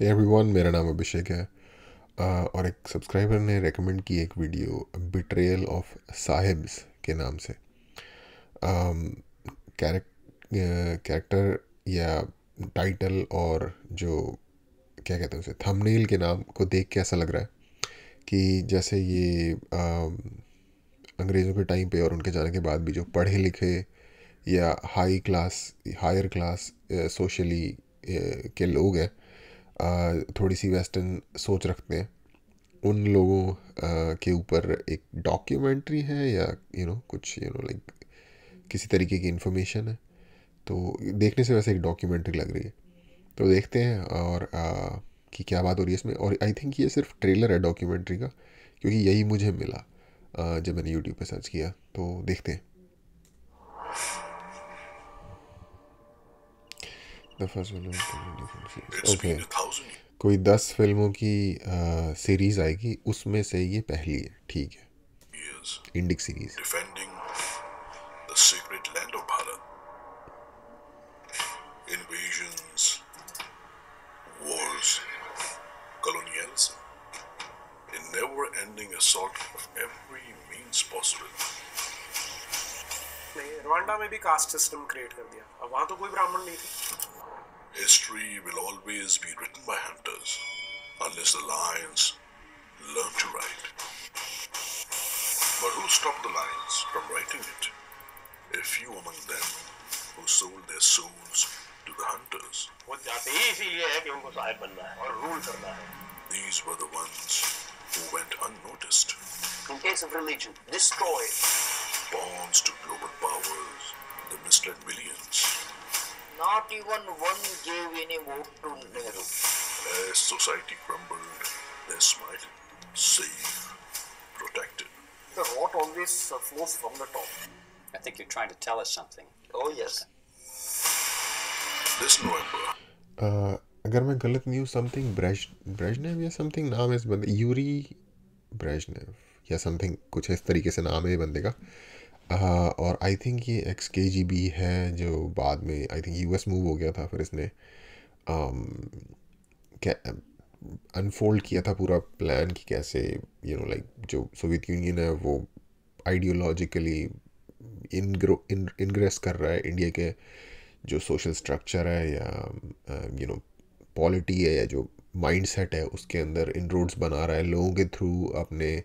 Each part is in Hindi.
हे एवरीवन मेरा नाम अभिषेक है और एक सब्सक्राइबर ने रेकमेंड की एक वीडियो बिट्रेयल ऑफ साहिब्स के नाम से कैरेक्टर या टाइटल और जो क्या कहते हैं उसे थंबनेल के नाम को देख के ऐसा लग रहा है कि जैसे ये अंग्रेज़ों के टाइम पे और उनके जाने के बाद भी जो पढ़े लिखे या high class higher class socially के लोग हैं थोड़ी सी वेस्टर्न सोच रखते हैं उन लोगों के ऊपर एक डॉक्यूमेंट्री है या यू you नो know, कुछ यू नो लाइक किसी तरीके की इन्फॉर्मेशन है तो देखने से वैसे एक डॉक्यूमेंट्री लग रही है तो देखते हैं और आ, कि क्या बात हो रही है इसमें और आई थिंक ये सिर्फ ट्रेलर है डॉक्यूमेंट्री का क्योंकि यही मुझे मिला जब मैंने यूट्यूब पर सर्च किया तो देखते हैं ओके कोई दस फिल्मों की सीरीज आएगी उसमें से ये पहली है ठीक है Indic series defending the secret land of Bharat Rwanda में भी कास्ट सिस्टम क्रिएट कर दिया अब वहां तो कोई ब्राह्मण नहीं थी History will always be written by hunters, unless the lions learn to write. But who stopped the lions from writing it? A few among them who sold their souls to the hunters. These were the ones who went unnoticed. In case of religion, destroyed. Bonds to global powers the misled millions. Not even one gave any vote to Nehru. As society crumbled, they smiled, safe, protected. The rot always flows from the top. I think you're trying to tell us something. Oh yes. This November. Uh, अगर मैं गलत नहीं हूँ समथिंग ब्रेज ब्रेजनेव या समथिंग नाम है इस बंदे यूरी ब्रेजनेव या समथिंग कुछ इस तरीके से नाम है ये बंदे का और आई थिंक ये एक्स के जी बी है जो बाद में I think U S move हो गया था फिर इसने अनफोल्ड um, किया था पूरा प्लान कि कैसे यू नो लाइक जो सोवियत यूनियन है वो आइडियोलॉजिकली इन इनग्रेस कर रहा है इंडिया के जो सोशल स्ट्रक्चर है या यू नो पॉलिटी है या जो माइंड सेट है उसके अंदर इन रोड्स बना रहा है लोगों के थ्रू अपने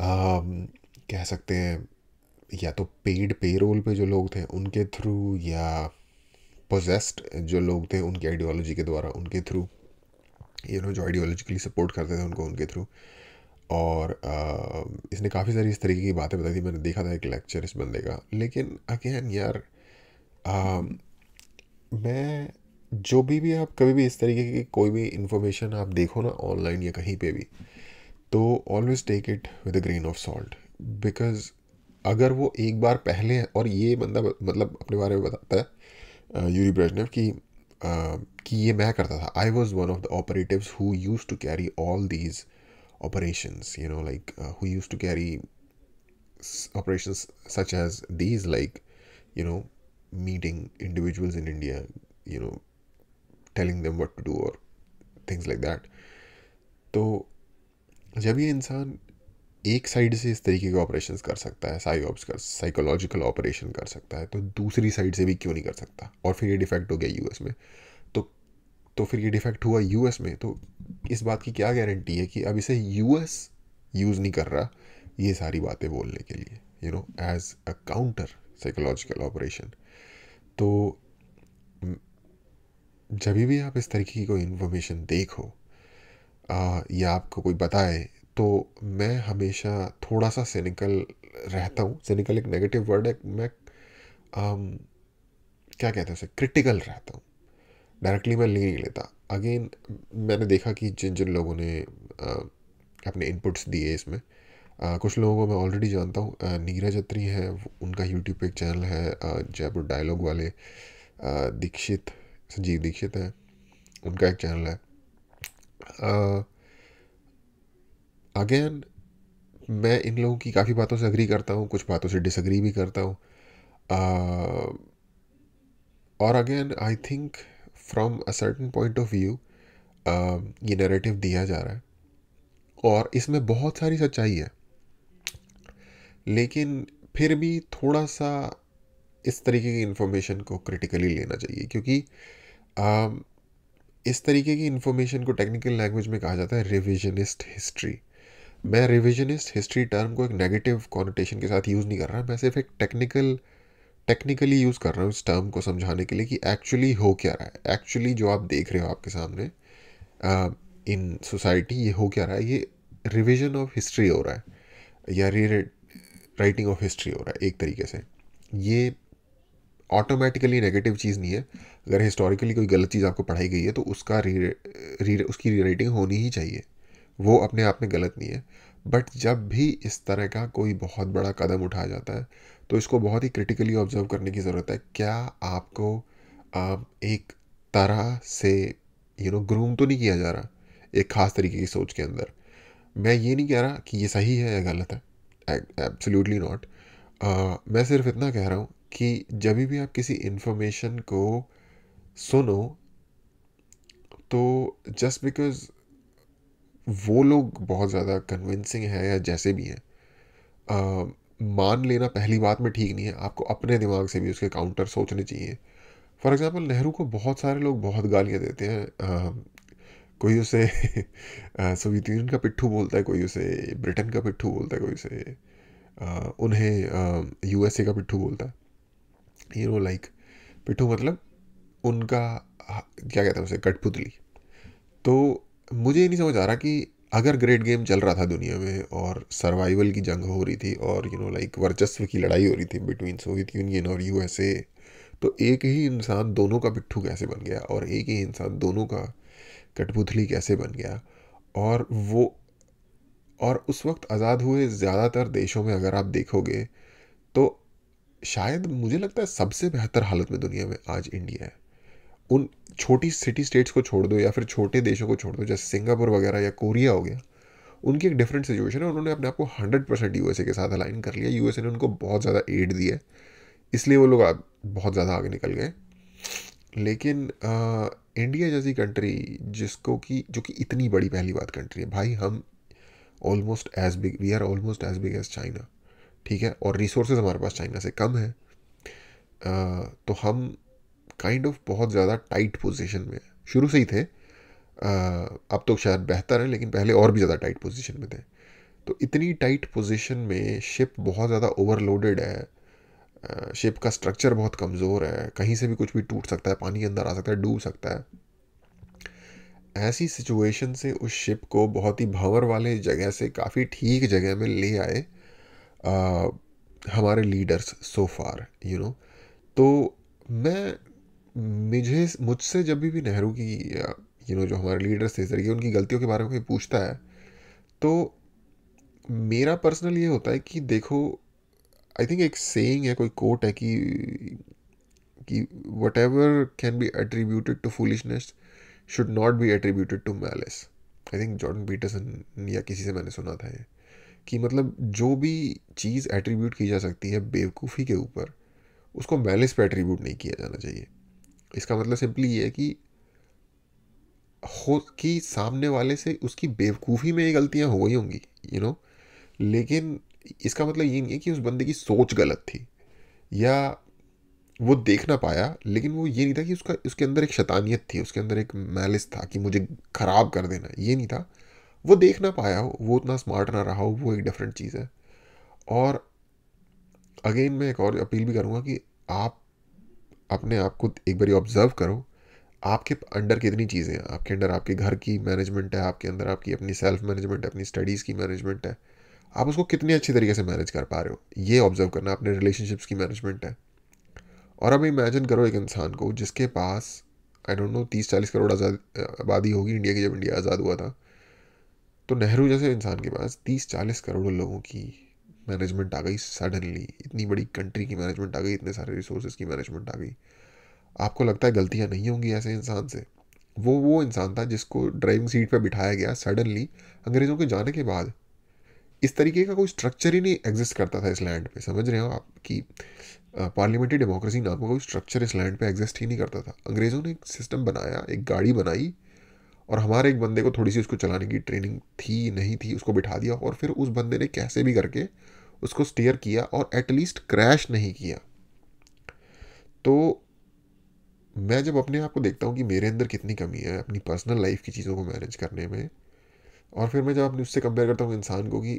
आ, um, कह सकते हैं या तो पेड पेरोल पे जो लोग थे उनके थ्रू या पोजेस्ड जो लोग थे उनकी आइडियोलॉजी के द्वारा उनके थ्रू यू नो जो आइडियोलॉजिकली सपोर्ट करते थे उनको उनके थ्रू और आ, इसने काफ़ी सारी इस तरीके की बातें बताई थी मैंने देखा था एक लेक्चर इस बंदे का लेकिन अगेन यार आ, मैं जो भी भी आप कभी भी इस तरीके की कोई भी इन्फॉर्मेशन आप देखो ना ऑनलाइन या कहीं पे भी तो always take it with a grain of salt because अगर वो एक बार पहले और ये बंदा मतलब अपने बारे में बताता है यूरी ब्रजनेव कि, कि ये मैं करता था I was one of the operative who use to carry all these operation you know like who use to carry operation such as these like you know meeting individuals in India you know telling them what to do और थिंग्स लाइक दैट तो जब ये इंसान एक साइड से इस तरीके के ऑपरेशन कर सकता है साइऑप्स कर साइकोलॉजिकल ऑपरेशन कर सकता है तो दूसरी साइड से भी क्यों नहीं कर सकता और फिर ये डिफेक्ट हो गया यूएस में तो तो फिर ये डिफेक्ट हुआ यूएस में तो इस बात की क्या गारंटी है कि अब इसे यूएस यूज़ नहीं कर रहा ये सारी बातें बोलने के लिए you know as a counter psychological operation तो जब भी आप इस तरीके की कोई इन्फॉर्मेशन देखो आ, या आपको कोई बताए तो मैं हमेशा थोड़ा सा सिनिकल रहता हूँ सिनिकल एक नेगेटिव वर्ड है मैं आम, um, क्या कहते हैं उसे क्रिटिकल रहता हूँ डायरेक्टली मैं ले नहीं लेता अगेन मैंने देखा कि जिन जिन लोगों ने आ, uh, अपने इनपुट्स दिए इसमें आ, uh, कुछ लोगों को मैं ऑलरेडी जानता हूँ uh, नीरज अत्री हैं उनका यूट्यूब पे एक चैनल है जयपुर डायलॉग वाले दीक्षित संजीव दीक्षित हैं उनका एक चैनल है आ, अगेन मैं इन लोगों की काफ़ी बातों से अग्री करता हूँ कुछ बातों से डिसग्री भी करता हूँ uh, और again I think from a certain point of view ये नरेटिव दिया जा रहा है और इसमें बहुत सारी सच्चाई है लेकिन फिर भी थोड़ा सा इस तरीके की इन्फॉर्मेशन को क्रिटिकली लेना चाहिए क्योंकि uh, इस तरीके की इन्फॉर्मेशन को टेक्निकल लैंग्वेज में कहा जाता है रिविजनिस्ट हिस्ट्री मैं रिविजनिस्ट हिस्ट्री टर्म को एक नेगेटिव कॉनोटेशन के साथ यूज़ नहीं कर रहा मैं सिर्फ एक टेक्निकल टेक्निकली यूज़ कर रहा हूँ इस टर्म को समझाने के लिए कि एक्चुअली हो क्या रहा है एक्चुअली जो आप देख रहे हो आपके सामने इन सोसाइटी ये हो क्या रहा है ये रिविजन ऑफ हिस्ट्री हो रहा है या री राइटिंग ऑफ हिस्ट्री हो रहा है एक तरीके से ये ऑटोमेटिकली नेगेटिव चीज़ नहीं है अगर हिस्टोरिकली कोई गलत चीज़ आपको पढ़ाई गई है तो उसका री, री उसकी री राइटिंग होनी ही चाहिए वो अपने आप में गलत नहीं है बट जब भी इस तरह का कोई बहुत बड़ा कदम उठाया जाता है तो इसको बहुत ही क्रिटिकली ऑब्जर्व करने की ज़रूरत है क्या आपको आप एक तरह से यू नो ग्रूम तो नहीं किया जा रहा एक ख़ास तरीके की सोच के अंदर मैं ये नहीं कह रहा कि ये सही है या गलत है एब्सोल्युटली नॉट मैं सिर्फ इतना कह रहा हूँ कि जब भी आप किसी इन्फॉर्मेशन को सुनो तो जस्ट बिकॉज वो लोग बहुत ज़्यादा कन्विंसिंग है या जैसे भी हैं मान लेना पहली बात में ठीक नहीं है आपको अपने दिमाग से भी उसके काउंटर सोचने चाहिए फॉर एग्ज़ाम्पल नेहरू को बहुत सारे लोग बहुत गालियाँ देते हैं आ, कोई उसे सोवियत यूनियन का पिट्ठू बोलता है कोई उसे ब्रिटेन का पिट्ठू बोलता है कोई उसे आ, उन्हें यूएसए का पिट्ठू बोलता है यू नो लाइक पिट्ठू मतलब उनका क्या कहते हैं उसे कठपुतली तो मुझे ये नहीं समझ आ रहा कि अगर ग्रेट गेम चल रहा था दुनिया में और सर्वाइवल की जंग हो रही थी और यू नो लाइक वर्चस्व की लड़ाई हो रही थी बिटवीन सोवियत यूनियन और यू तो एक ही इंसान दोनों का पिट्ठू कैसे बन गया और एक ही इंसान दोनों का कठपुतली कैसे बन गया और वो और उस वक्त आज़ाद हुए ज़्यादातर देशों में अगर आप देखोगे तो शायद मुझे लगता है सबसे बेहतर हालत में दुनिया में आज इंडिया है उन छोटी सिटी स्टेट्स को छोड़ दो या फिर छोटे देशों को छोड़ दो जैसे सिंगापुर वगैरह या कोरिया हो गया उनकी एक डिफरेंट सिचुएशन है उन्होंने अपने आप को हंड्रेड परसेंट यू के साथ अलाइन कर लिया यू ने उनको बहुत ज़्यादा एड दिया है इसलिए वो लोग बहुत ज़्यादा आगे निकल गए लेकिन आ, इंडिया जैसी कंट्री जिसको कि जो कि इतनी बड़ी पहली बात कंट्री है भाई हम almost as big we are almost as big as China ठीक है और रिसोर्सेज हमारे पास चाइना से कम है आ, तो हम काइंड ऑफ बहुत ज़्यादा टाइट पोजीशन में है शुरू से ही थे अब तो शायद बेहतर है लेकिन पहले और भी ज़्यादा टाइट पोजीशन में थे तो इतनी टाइट पोजीशन में शिप बहुत ज़्यादा ओवरलोडेड है शिप का स्ट्रक्चर बहुत कमज़ोर है कहीं से भी कुछ भी टूट सकता है पानी अंदर आ सकता है डूब सकता है ऐसी सिचुएशन से उस शिप को बहुत ही भंवर वाले जगह से काफ़ी ठीक जगह में ले आए आ, हमारे leaders so far you know तो मैं मुझे मुझसे जब भी नेहरू की यू नो जो हमारे लीडर्स थे जरिए उनकी गलतियों के बारे में पूछता है तो मेरा पर्सनल ये होता है कि देखो आई थिंक एक सेइंग है कोई कोट है कि कि whatever can be attributed to foolishness should not be attributed to malice I think Jordan Peterson या किसी से मैंने सुना था ये कि मतलब जो भी चीज़ एट्रीब्यूट की जा सकती है बेवकूफ़ी के ऊपर उसको मैलिस पे एट्रीब्यूट नहीं किया जाना चाहिए इसका मतलब सिंपली ये है कि हो कि सामने वाले से उसकी बेवकूफ़ी में ये गलतियाँ हो गई होंगी यू नो लेकिन इसका मतलब ये नहीं है कि उस बंदे की सोच गलत थी या वो देख ना पाया लेकिन वो ये नहीं था कि उसका उसके अंदर एक शैतानियत थी उसके अंदर एक मैलिस था कि मुझे ख़राब कर देना ये नहीं था वो देख ना पाया हो वो उतना स्मार्ट ना रहा हो वो एक डिफरेंट चीज़ है और अगेन मैं एक और अपील भी करूँगा कि आप अपने आप को एक बार ऑब्जर्व करो आपके अंडर कितनी चीज़ें हैं आपके अंडर आपके घर की मैनेजमेंट है आपके अंदर आपकी अपनी सेल्फ मैनेजमेंट है अपनी स्टडीज़ की मैनेजमेंट है आप उसको कितने अच्छे तरीके से मैनेज कर पा रहे हो ये ऑब्जर्व करना अपने रिलेशनशिप्स की मैनेजमेंट है और अब इमेजिन करो एक इंसान को जिसके पास आई डोंट नो तीस चालीस करोड़ आज़ाद आबादी होगी इंडिया की जब इंडिया आज़ाद हुआ था तो नेहरू जैसे इंसान के पास तीस चालीस करोड़ लोगों की मैनेजमेंट आ गई सडनली इतनी बड़ी कंट्री की मैनेजमेंट आ गई इतने सारे रिसोर्स की मैनेजमेंट आ गई आपको लगता है गलतियाँ नहीं होंगी ऐसे इंसान से वो वो इंसान था जिसको ड्राइविंग सीट पर बिठाया गया सडनली अंग्रेज़ों के जाने के बाद इस तरीके का कोई स्ट्रक्चर ही नहीं एग्जिस्ट करता था इस लैंड पे समझ रहे हो आप कि पार्लियामेंट्री डेमोक्रेसी नाम का कोई स्ट्रक्चर इस लैंड पे एग्जिस्ट ही नहीं करता था अंग्रेज़ों ने एक सिस्टम बनाया एक गाड़ी बनाई और हमारे एक बंदे को थोड़ी सी उसको चलाने की ट्रेनिंग थी नहीं थी उसको बिठा दिया और फिर उस बंदे ने कैसे भी करके उसको स्टेयर किया और एटलीस्ट क्रैश नहीं किया तो मैं जब अपने आप को देखता हूँ कि मेरे अंदर कितनी कमी है अपनी पर्सनल लाइफ की चीज़ों को मैनेज करने में और फिर मैं जब अपने उससे कंपेयर करता हूँ इंसान को कि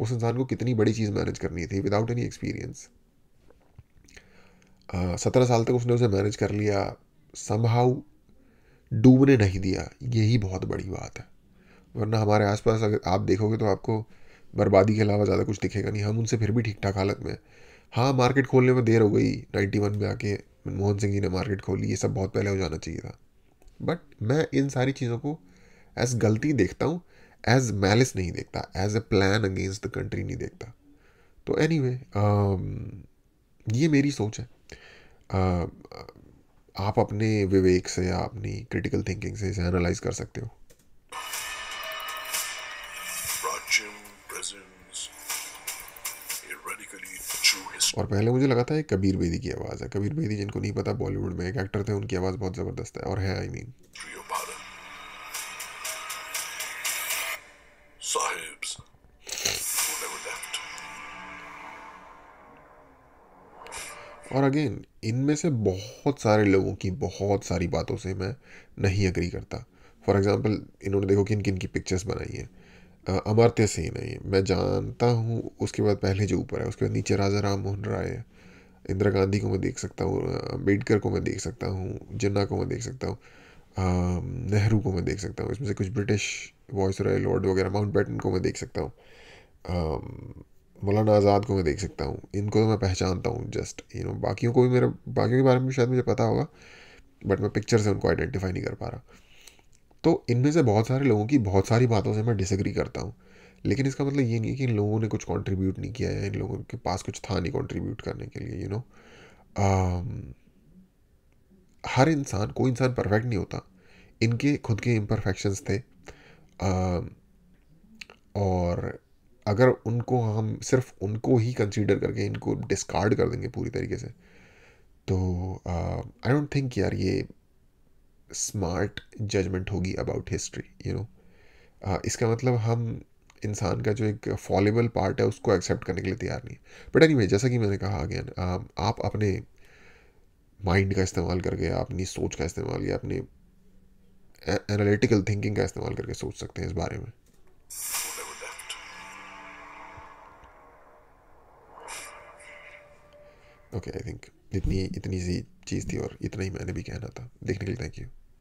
उस इंसान को कितनी बड़ी चीज़ मैनेज करनी थी विदाउट एनी एक्सपीरियंस सत्रह साल तक उसने उसे मैनेज कर लिया समहाउ डूबने नहीं दिया यही बहुत बड़ी बात है वरना हमारे आसपास अगर आप देखोगे तो आपको बर्बादी के अलावा ज़्यादा कुछ दिखेगा नहीं हम उनसे फिर भी ठीक ठाक हालत में हाँ मार्केट खोलने में देर हो गई नाइन्टी वन में आके मनमोहन सिंह जी ने मार्केट खोली ये सब बहुत पहले हो जाना चाहिए था बट मैं इन सारी चीज़ों को एज गलती देखता हूँ एज मैलिस नहीं देखता as a plan against the country नहीं देखता तो एनी anyway, um, ये मेरी सोच है आ, uh, आप अपने विवेक से या अपनी क्रिटिकल थिंकिंग से इसे एनालाइज कर सकते हो और पहले मुझे लगा था ये कबीर बेदी की आवाज़ है कबीर बेदी जिनको नहीं पता बॉलीवुड में एक एक्टर थे उनकी आवाज़ बहुत ज़बरदस्त है और है आई मीन और अगेन इनमें से बहुत सारे लोगों की बहुत सारी बातों से मैं नहीं अग्री करता फॉर एग्ज़ाम्पल इन्होंने देखो किन किन की पिक्चर्स बनाई हैं अमर्त्य सेन है ये मैं जानता हूँ उसके बाद पहले जो ऊपर है उसके बाद नीचे राजा राम मोहन राय है इंदिरा गांधी को मैं देख सकता हूँ अम्बेडकर को मैं देख सकता हूँ जिन्ना को मैं देख सकता हूँ नेहरू को मैं देख सकता हूँ इसमें से कुछ ब्रिटिश वॉइस रॉय लॉर्ड वगैरह माउंट बैटन को मैं देख सकता हूँ मौलाना आज़ाद को मैं देख सकता हूँ इनको तो मैं पहचानता हूँ जस्ट यू नो बाकियों को भी मेरा बाकियों के बारे में शायद मुझे पता होगा बट मैं पिक्चर से उनको आइडेंटिफाई नहीं कर पा रहा तो इनमें से बहुत सारे लोगों की बहुत सारी बातों से मैं डिसग्री करता हूँ लेकिन इसका मतलब ये नहीं है कि इन लोगों ने कुछ कॉन्ट्रीब्यूट नहीं किया है इन लोगों के पास कुछ था नहीं कॉन्ट्रीब्यूट करने के लिए यू नो um, हर इंसान कोई इंसान परफेक्ट नहीं होता इनके खुद के इम्परफेक्शंस थे आ, um, और अगर उनको हम सिर्फ उनको ही कंसीडर करके इनको डिस्कार्ड कर देंगे पूरी तरीके से तो आई डोंट थिंक यार ये स्मार्ट जजमेंट होगी अबाउट हिस्ट्री यू नो इसका मतलब हम इंसान का जो एक फॉलेबल पार्ट है उसको एक्सेप्ट करने के लिए तैयार नहीं है बट एनी जैसा कि मैंने कहा अगेन um, आप अपने माइंड का इस्तेमाल करके अपनी सोच का इस्तेमाल या अपने एनालिटिकल थिंकिंग का इस्तेमाल करके सोच सकते हैं इस बारे में ओके आई थिंक इतनी इतनी सी चीज़ थी और इतना ही मैंने भी कहना था देखने के लिए थैंक यू